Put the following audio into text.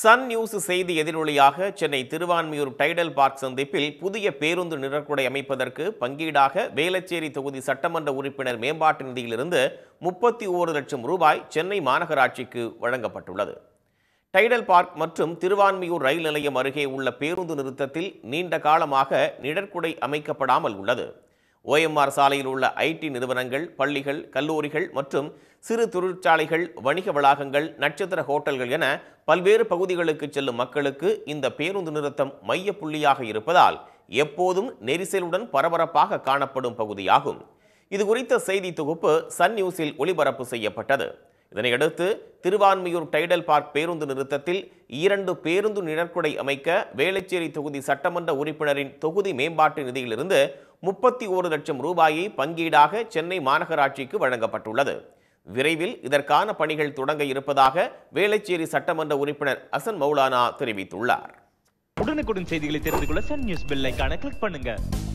Sun news செய்தி எதிரொலியாக Chennai Thiruvanmiyur tidal park சந்திப்பில் புதிய பேருந்து நிறக்குடை அமைப்பதற்கு பங்கீடாக வேலச்சேரி தொகுதி சட்டமன்ற உறுப்பினர் மேம்பாட்டு நிதியிலிருந்து முப்பத்தி ஓரு லட்சம் ரூபாய் சென்னை மாநகராட்சிக்கு வழங்கப்பட்டுள்ளது டைடல் பார்க் மற்றும் திருவான்மியூர் ரயில் நிலையம் அருகே உள்ள பேருந்து நிறுத்தத்தில் நீண்ட காலமாக நிழற்குடை அமைக்கப்படாமல் உள்ளது ஓஎம்ஆர் சாலையில் உள்ள ஐடி நிறுவனங்கள் பள்ளிகள் கல்லூரிகள் மற்றும் சிறு தொழிற்சாலைகள் வணிக வளாகங்கள் நட்சத்திர ஹோட்டல்கள் என பல்வேறு பகுதிகளுக்கு செல்லும் மக்களுக்கு இந்த பேருந்து நிறுத்தம் மைய புள்ளியாக இருப்பதால் எப்போதும் நெரிசலுடன் பரபரப்பாக காணப்படும் பகுதியாகும் இது குறித்த செய்தி தொகுப்பு சன் நியூஸில் ஒளிபரப்பு செய்யப்பட்டது இதனையடுத்து திருவான்மியூர் டைடல் பார்க் பேருந்து நிறுத்தத்தில் இரண்டு பேருந்து நிழற்குடை அமைக்க வேளச்சேரி தொகுதி சட்டமன்ற உறுப்பினரின் தொகுதி மேம்பாட்டு நிதியிலிருந்து முப்பத்தி ஒரு லட்சம் ரூபாயை பங்கீடாக சென்னை மாநகராட்சிக்கு வழங்கப்பட்டுள்ளது விரைவில் இதற்கான பணிகள் தொடங்க இருப்பதாக வேளச்சேரி சட்டமன்ற உறுப்பினர் அசன் மௌலானா தெரிவித்துள்ளார் உடனுக்குடன் செய்திகளை தெரிந்து கொள்ள சன் நியூஸ் பெல் கிளிக் பண்ணுங்கள்